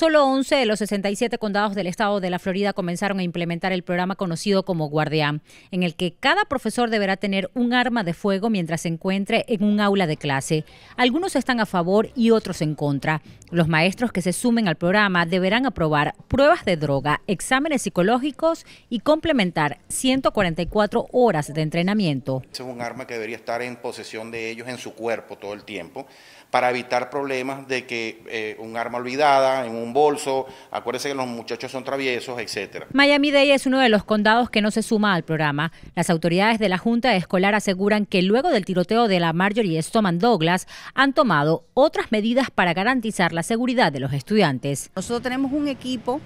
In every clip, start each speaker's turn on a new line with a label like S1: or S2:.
S1: Solo 11 de los 67 condados del estado de la Florida comenzaron a implementar el programa conocido como Guardián, en el que cada profesor deberá tener un arma de fuego mientras se encuentre en un aula de clase. Algunos están a favor y otros en contra. Los maestros que se sumen al programa deberán aprobar pruebas de droga, exámenes psicológicos y complementar 144 horas de entrenamiento.
S2: Es un arma que debería estar en posesión de ellos en su cuerpo todo el tiempo para evitar problemas de que eh, un arma olvidada en un bolso, acuérdense que los muchachos son traviesos, etcétera.
S1: Miami-Dade es uno de los condados que no se suma al programa. Las autoridades de la Junta Escolar aseguran que luego del tiroteo de la Marjorie Stoman Douglas han tomado otras medidas para garantizar la seguridad de los estudiantes.
S3: Nosotros tenemos un equipo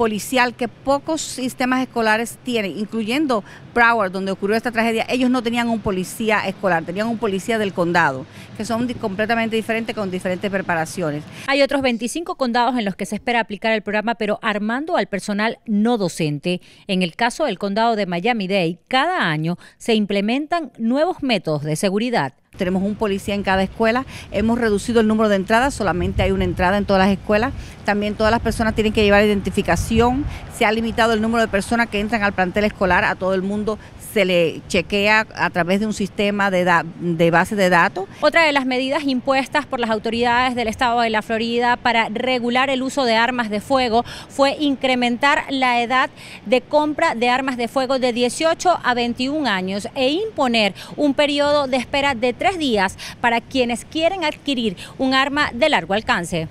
S3: policial que pocos sistemas escolares tienen, incluyendo Broward, donde ocurrió esta tragedia, ellos no tenían un policía escolar, tenían un policía del condado, que son completamente diferentes con diferentes preparaciones.
S1: Hay otros 25 condados en los que se espera aplicar el programa, pero armando al personal no docente. En el caso del condado de Miami-Dade, cada año se implementan nuevos métodos de seguridad tenemos
S3: un policía en cada escuela, hemos reducido el número de entradas, solamente hay una entrada en todas las escuelas, también todas las personas tienen que llevar identificación, se ha limitado el número de personas que entran al plantel escolar, a todo el mundo se le chequea a través de un sistema de, de base de datos.
S1: Otra de las medidas impuestas por las autoridades del estado de la Florida para regular el uso de armas de fuego fue incrementar la edad de compra de armas de fuego de 18 a 21 años e imponer un periodo de espera de tres días para quienes quieren adquirir un arma de largo alcance.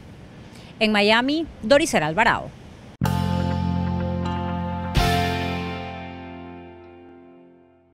S1: En Miami, Dorisera Alvarado.